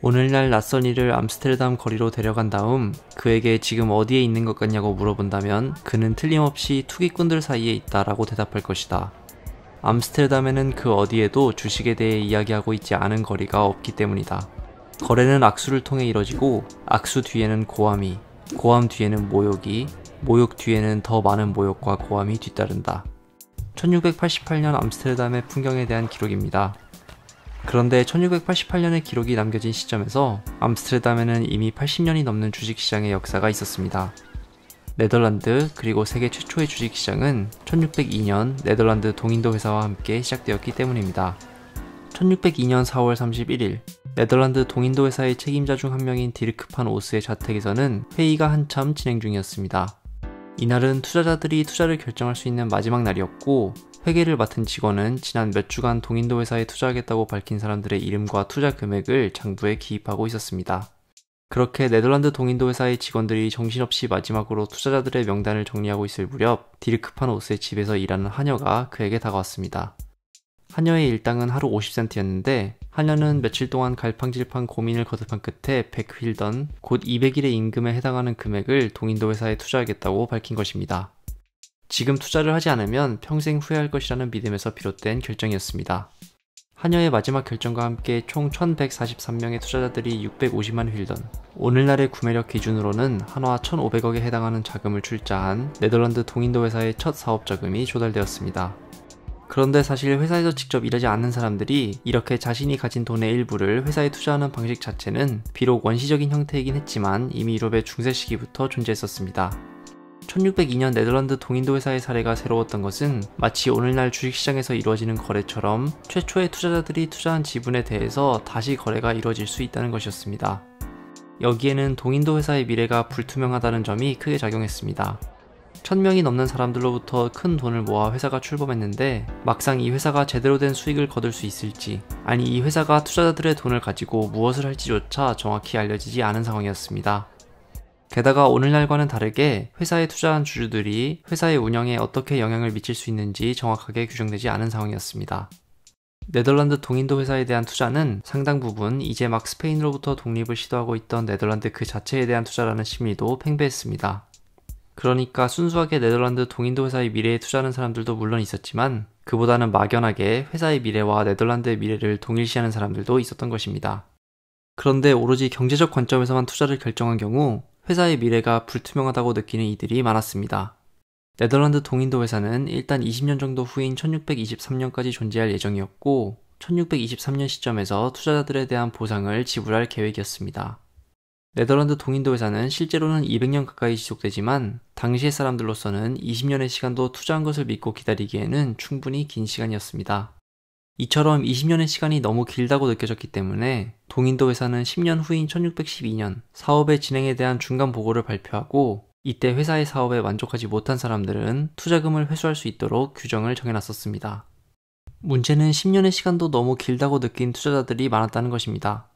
오늘날 낯선 이를 암스테르담 거리로 데려간 다음 그에게 지금 어디에 있는 것 같냐고 물어본다면 그는 틀림없이 투기꾼들 사이에 있다라고 대답할 것이다. 암스테르담에는 그 어디에도 주식에 대해 이야기하고 있지 않은 거리가 없기 때문이다. 거래는 악수를 통해 이뤄지고 악수 뒤에는 고함이, 고함 뒤에는 모욕이, 모욕 뒤에는 더 많은 모욕과 고함이 뒤따른다. 1688년 암스테르담의 풍경에 대한 기록입니다. 그런데 1688년의 기록이 남겨진 시점에서 암스테르담에는 이미 80년이 넘는 주식시장의 역사가 있었습니다. 네덜란드 그리고 세계 최초의 주식시장은 1602년 네덜란드 동인도 회사와 함께 시작되었기 때문입니다. 1602년 4월 31일 네덜란드 동인도 회사의 책임자 중 한 명인 디르크 판 오스의 자택에서는 회의가 한참 진행 중이었습니다. 이날은 투자자들이 투자를 결정할 수 있는 마지막 날이었고 회계를 맡은 직원은 지난 몇 주간 동인도 회사에 투자하겠다고 밝힌 사람들의 이름과 투자 금액을 장부에 기입하고 있었습니다. 그렇게 네덜란드 동인도 회사의 직원들이 정신없이 마지막으로 투자자들의 명단을 정리하고 있을 무렵 디르크판 오스의 집에서 일하는 하녀가 그에게 다가왔습니다. 하녀의 일당은 하루 50센트였는데 한련는 며칠 동안 갈팡질팡 고민을 거듭한 끝에 1 0 0휠던곧 200일의 임금에 해당하는 금액을 동인도 회사에 투자하겠다고 밝힌 것입니다. 지금 투자를 하지 않으면 평생 후회할 것이라는 믿음에서 비롯된 결정이었습니다. 한여의 마지막 결정과 함께 총 1143명의 투자자들이 650만 휠던, 오늘날의 구매력 기준으로는 한화 1500억에 해당하는 자금을 출자한 네덜란드 동인도 회사의 첫 사업 자금이 조달되었습니다. 그런데 사실 회사에서 직접 일하지 않는 사람들이 이렇게 자신이 가진 돈의 일부를 회사에 투자하는 방식 자체는 비록 원시적인 형태이긴 했지만 이미 유럽의 중세 시기부터 존재했었습니다. 1602년 네덜란드 동인도 회사의 사례가 새로웠던 것은 마치 오늘날 주식시장에서 이루어지는 거래처럼 최초의 투자자들이 투자한 지분에 대해서 다시 거래가 이루어질 수 있다는 것이었습니다. 여기에는 동인도 회사의 미래가 불투명하다는 점이 크게 작용했습니다. 1 0 0 0명이 넘는 사람들로부터 큰 돈을 모아 회사가 출범했는데 막상 이 회사가 제대로 된 수익을 거둘 수 있을지 아니 이 회사가 투자자들의 돈을 가지고 무엇을 할지조차 정확히 알려지지 않은 상황이었습니다. 게다가 오늘날과는 다르게 회사에 투자한 주주들이 회사의 운영에 어떻게 영향을 미칠 수 있는지 정확하게 규정되지 않은 상황이었습니다. 네덜란드 동인도 회사에 대한 투자는 상당 부분 이제 막 스페인으로부터 독립을 시도하고 있던 네덜란드 그 자체에 대한 투자라는 심리도 팽배했습니다. 그러니까 순수하게 네덜란드 동인도 회사의 미래에 투자하는 사람들도 물론 있었지만 그보다는 막연하게 회사의 미래와 네덜란드의 미래를 동일시하는 사람들도 있었던 것입니다. 그런데 오로지 경제적 관점에서만 투자를 결정한 경우 회사의 미래가 불투명하다고 느끼는 이들이 많았습니다. 네덜란드 동인도 회사는 일단 20년 정도 후인 1623년까지 존재할 예정이었고 1623년 시점에서 투자자들에 대한 보상을 지불할 계획이었습니다. 네덜란드 동인도회 사는 실제로는 200년 가까이 지속되지만 당시의 사람들로서는 20년의 시간도 투자한 것을 믿고 기다리기에는 충분히 긴 시간이었습니다. 이처럼 20년의 시간이 너무 길다고 느껴졌기 때문에 동인도 회사는 10년 후인 1612년 사업의 진행에 대한 중간 보고를 발표하고 이때 회사의 사업에 만족하지 못한 사람들은 투자금을 회수할 수 있도록 규정을 정해놨었습니다. 문제는 10년의 시간도 너무 길다고 느낀 투자자들이 많았다는 것입니다.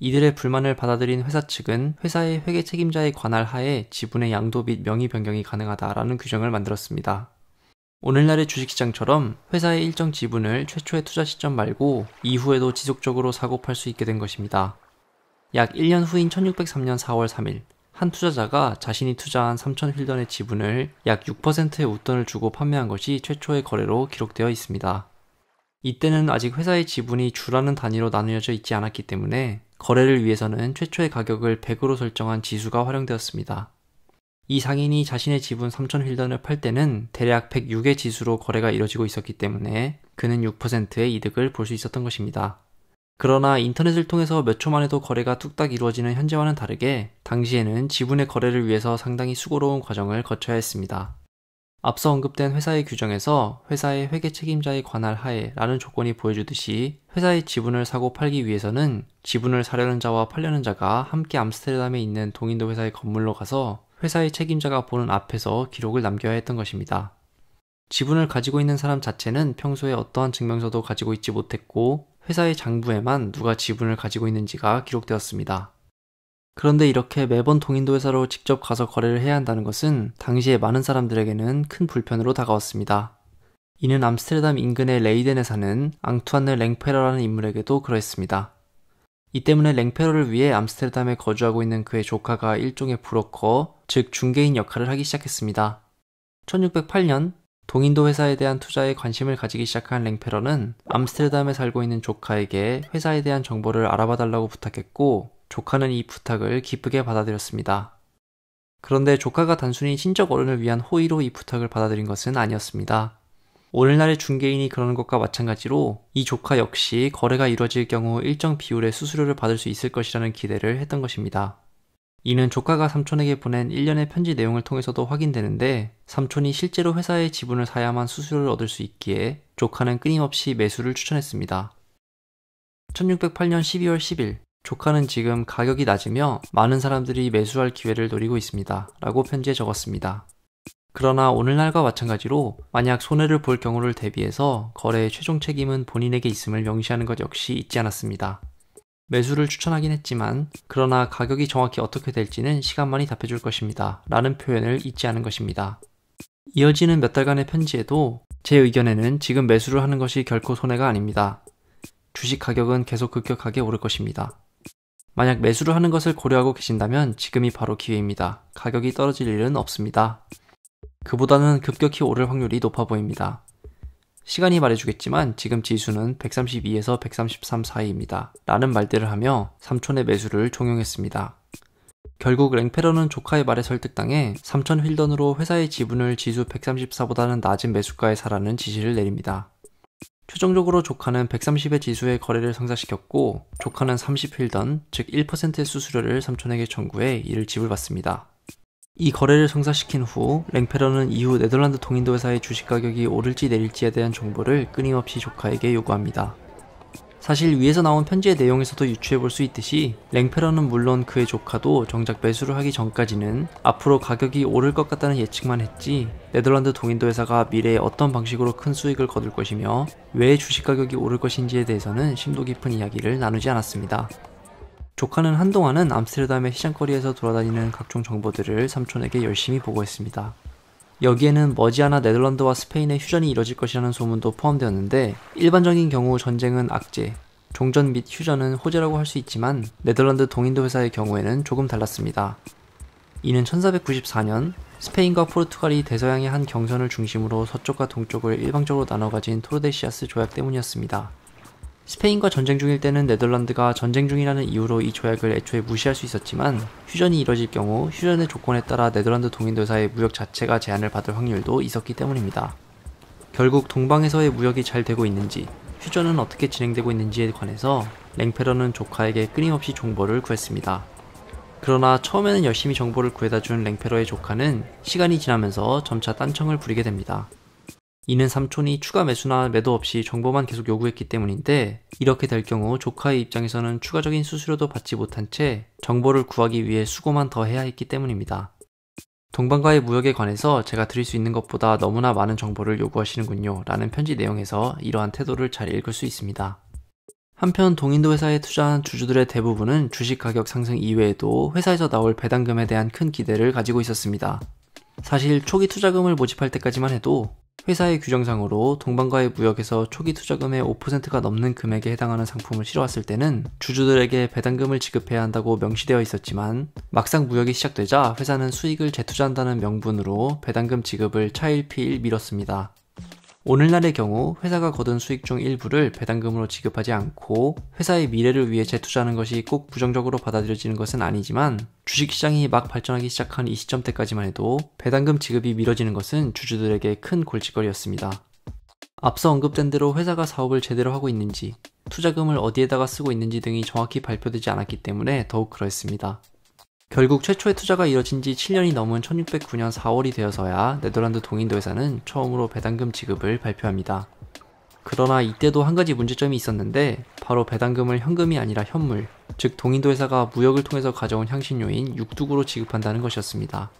이들의 불만을 받아들인 회사 측은 회사의 회계 책임자에 관할 하에 지분의 양도 및 명의 변경이 가능하다라는 규정을 만들었습니다. 오늘날의 주식시장처럼 회사의 일정 지분을 최초의 투자 시점 말고 이후에도 지속적으로 사고 팔 수 있게 된 것입니다. 약 1년 후인 1603년 4월 3일, 한 투자자가 자신이 투자한 3천 힐던의 지분을 약 6%의 웃돈을 주고 판매한 것이 최초의 거래로 기록되어 있습니다. 이때는 아직 회사의 지분이 주라는 단위로 나누어져 있지 않았기 때문에 거래를 위해서는 최초의 가격을 100으로 설정한 지수가 활용되었습니다. 이 상인이 자신의 지분 3천 힐던을 팔 때는 대략 106의 지수로 거래가 이뤄지고 있었기 때문에 그는 6%의 이득을 볼 수 있었던 것입니다. 그러나 인터넷을 통해서 몇 초만 해도 거래가 뚝딱 이루어지는 현재와는 다르게 당시에는 지분의 거래를 위해서 상당히 수고로운 과정을 거쳐야 했습니다. 앞서 언급된 회사의 규정에서 회사의 회계 책임자의 관할 하에 라는 조건이 보여주듯이 회사의 지분을 사고 팔기 위해서는 지분을 사려는 자와 팔려는 자가 함께 암스테르담에 있는 동인도 회사의 건물로 가서 회사의 책임자가 보는 앞에서 기록을 남겨야 했던 것입니다. 지분을 가지고 있는 사람 자체는 평소에 어떠한 증명서도 가지고 있지 못했고 회사의 장부에만 누가 지분을 가지고 있는지가 기록되었습니다. 그런데 이렇게 매번 동인도 회사로 직접 가서 거래를 해야 한다는 것은 당시에 많은 사람들에게는 큰 불편으로 다가왔습니다. 이는 암스테르담 인근의 레이덴에 사는 앙투안느 랭페러라는 인물에게도 그러했습니다. 이 때문에 랭페러를 위해 암스테르담에 거주하고 있는 그의 조카가 일종의 브로커, 즉 중개인 역할을 하기 시작했습니다. 1608년 동인도 회사에 대한 투자에 관심을 가지기 시작한 랭페러는 암스테르담에 살고 있는 조카에게 회사에 대한 정보를 알아봐 달라고 부탁했고 조카는 이 부탁을 기쁘게 받아들였습니다. 그런데 조카가 단순히 친척 어른을 위한 호의로 이 부탁을 받아들인 것은 아니었습니다. 오늘날의 중개인이 그러는 것과 마찬가지로 이 조카 역시 거래가 이뤄질 경우 일정 비율의 수수료를 받을 수 있을 것이라는 기대를 했던 것입니다. 이는 조카가 삼촌에게 보낸 1년의 편지 내용을 통해서도 확인되는데 삼촌이 실제로 회사의 지분을 사야만 수수료를 얻을 수 있기에 조카는 끊임없이 매수를 추천했습니다. 1608년 12월 10일 조카는 지금 가격이 낮으며 많은 사람들이 매수할 기회를 노리고 있습니다. 라고 편지에 적었습니다. 그러나 오늘날과 마찬가지로 만약 손해를 볼 경우를 대비해서 거래의 최종 책임은 본인에게 있음을 명시하는 것 역시 잊지 않았습니다. 매수를 추천하긴 했지만 그러나 가격이 정확히 어떻게 될지는 시간만이 답해줄 것입니다. 라는 표현을 잊지 않은 것입니다. 이어지는 몇 달간의 편지에도 제 의견에는 지금 매수를 하는 것이 결코 손해가 아닙니다. 주식 가격은 계속 급격하게 오를 것입니다. 만약 매수를 하는 것을 고려하고 계신다면 지금이 바로 기회입니다. 가격이 떨어질 일은 없습니다. 그보다는 급격히 오를 확률이 높아 보입니다. 시간이 말해주겠지만 지금 지수는 132에서 133 사이입니다. 라는 말들을 하며 삼촌의 매수를 종용했습니다. 결국 랭페러는 조카의 말에 설득당해 삼촌 휠던으로 회사의 지분을 지수 134보다는 낮은 매수가에 사라는 지시를 내립니다. 최종적으로 조카는 130의 지수의 거래를 성사시켰고 조카는 30필던 즉 1%의 수수료를 삼촌에게 청구해 이를 지불받습니다. 이 거래를 성사시킨 후 랭페러는 이후 네덜란드 통인도 회사의 주식 가격이 오를지 내릴지에 대한 정보를 끊임없이 조카에게 요구합니다. 사실 위에서 나온 편지의 내용에서도 유추해 볼 수 있듯이 랭페러는 물론 그의 조카도 정작 매수를 하기 전까지는 앞으로 가격이 오를 것 같다는 예측만 했지 네덜란드 동인도 회사가 미래에 어떤 방식으로 큰 수익을 거둘 것이며 왜 주식 가격이 오를 것인지에 대해서는 심도 깊은 이야기를 나누지 않았습니다. 조카는 한동안은 암스테르담의 시장거리에서 돌아다니는 각종 정보들을 삼촌에게 열심히 보고했습니다. 여기에는 머지않아 네덜란드와 스페인의 휴전이 이뤄질 것이라는 소문도 포함되었는데 일반적인 경우 전쟁은 악재, 종전 및 휴전은 호재라고 할 수 있지만 네덜란드 동인도 회사의 경우에는 조금 달랐습니다. 이는 1494년 스페인과 포르투갈이 대서양의 한 경선을 중심으로 서쪽과 동쪽을 일방적으로 나눠 가진 토르데시아스 조약 때문이었습니다. 스페인과 전쟁 중일 때는 네덜란드가 전쟁 중이라는 이유로 이 조약을 애초에 무시할 수 있었지만 휴전이 이뤄질 경우 휴전의 조건에 따라 네덜란드 동인도사의 무역 자체가 제한을 받을 확률도 있었기 때문입니다. 결국 동방에서의 무역이 잘 되고 있는지 휴전은 어떻게 진행되고 있는지에 관해서 랭페러는 조카에게 끊임없이 정보를 구했습니다. 그러나 처음에는 열심히 정보를 구해다 준 랭페러의 조카는 시간이 지나면서 점차 딴청을 부리게 됩니다. 이는 삼촌이 추가 매수나 매도 없이 정보만 계속 요구했기 때문인데 이렇게 될 경우 조카의 입장에서는 추가적인 수수료도 받지 못한 채 정보를 구하기 위해 수고만 더 해야 했기 때문입니다. 동방과의 무역에 관해서 제가 드릴 수 있는 것보다 너무나 많은 정보를 요구하시는군요. 라는 편지 내용에서 이러한 태도를 잘 읽을 수 있습니다. 한편 동인도 회사에 투자한 주주들의 대부분은 주식 가격 상승 이외에도 회사에서 나올 배당금에 대한 큰 기대를 가지고 있었습니다. 사실 초기 투자금을 모집할 때까지만 해도 회사의 규정상으로 동반가의 무역에서 초기 투자금의 5%가 넘는 금액에 해당하는 상품을 실어왔을 때는 주주들에게 배당금을 지급해야 한다고 명시되어 있었지만 막상 무역이 시작되자 회사는 수익을 재투자한다는 명분으로 배당금 지급을 차일피일 미뤘습니다. 오늘날의 경우 회사가 거둔 수익 중 일부를 배당금으로 지급하지 않고 회사의 미래를 위해 재투자하는 것이 꼭 부정적으로 받아들여지는 것은 아니지만 주식시장이 막 발전하기 시작한 이 시점 때까지만 해도 배당금 지급이 미뤄지는 것은 주주들에게 큰 골칫거리였습니다. 앞서 언급된 대로 회사가 사업을 제대로 하고 있는지, 투자금을 어디에다가 쓰고 있는지 등이 정확히 발표되지 않았기 때문에 더욱 그러했습니다. 결국 최초의 투자가 이뤄진 지 7년이 넘은 1609년 4월이 되어서야 네덜란드 동인도회사는 처음으로 배당금 지급을 발표합니다. 그러나 이때도 한 가지 문제점이 있었는데 바로 배당금을 현금이 아니라 현물, 즉 동인도 회사가 무역을 통해서 가져온 향신료인 육두구로 지급한다는 것이었습니다.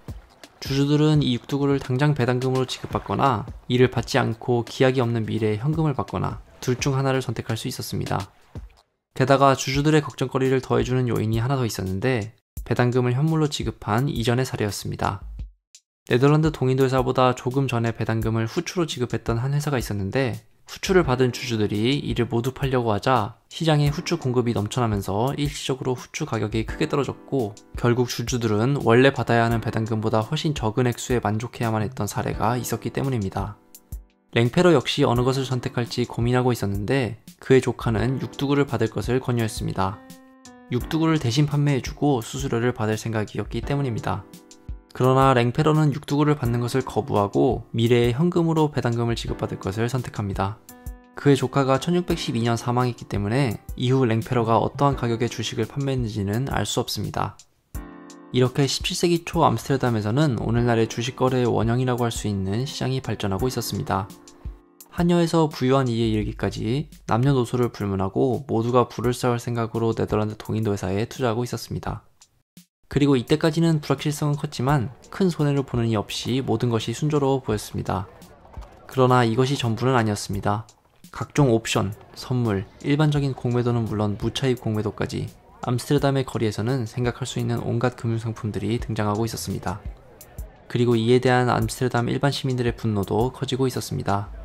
주주들은 이 육두구를 당장 배당금으로 지급받거나 이를 받지 않고 기약이 없는 미래에 현금을 받거나 둘 중 하나를 선택할 수 있었습니다. 게다가 주주들의 걱정거리를 더해주는 요인이 하나 더 있었는데 배당금을 현물로 지급한 이전의 사례였습니다. 네덜란드 동인도 회사보다 조금 전에 배당금을 후추로 지급했던 한 회사가 있었는데 후추를 받은 주주들이 이를 모두 팔려고 하자 시장에 후추 공급이 넘쳐나면서 일시적으로 후추 가격이 크게 떨어졌고 결국 주주들은 원래 받아야 하는 배당금보다 훨씬 적은 액수에 만족해야만 했던 사례가 있었기 때문입니다. 랭페로 역시 어느 것을 선택할지 고민하고 있었는데 그의 조카는 육두구를 받을 것을 권유했습니다. 육두구를 대신 판매해주고 수수료를 받을 생각이었기 때문입니다. 그러나 랭페러는 육두구를 받는 것을 거부하고 미래의 현금으로 배당금을 지급받을 것을 선택합니다. 그의 조카가 1612년 사망했기 때문에 이후 랭페러가 어떠한 가격의 주식을 판매했는지는 알 수 없습니다. 이렇게 17세기 초 암스테르담에서는 오늘날의 주식 거래의 원형이라고 할 수 있는 시장이 발전하고 있었습니다. 한여에서 부유한 이에 이르기까지 남녀노소를 불문하고 모두가 부를 쌓을 생각으로 네덜란드 동인도 회사에 투자하고 있었습니다. 그리고 이때까지는 불확실성은 컸지만 큰 손해를 보는 이 없이 모든 것이 순조로워 보였습니다. 그러나 이것이 전부는 아니었습니다. 각종 옵션, 선물, 일반적인 공매도는 물론 무차입 공매도까지 암스테르담의 거리에서는 생각할 수 있는 온갖 금융상품들이 등장하고 있었습니다. 그리고 이에 대한 암스테르담 일반 시민들의 분노도 커지고 있었습니다.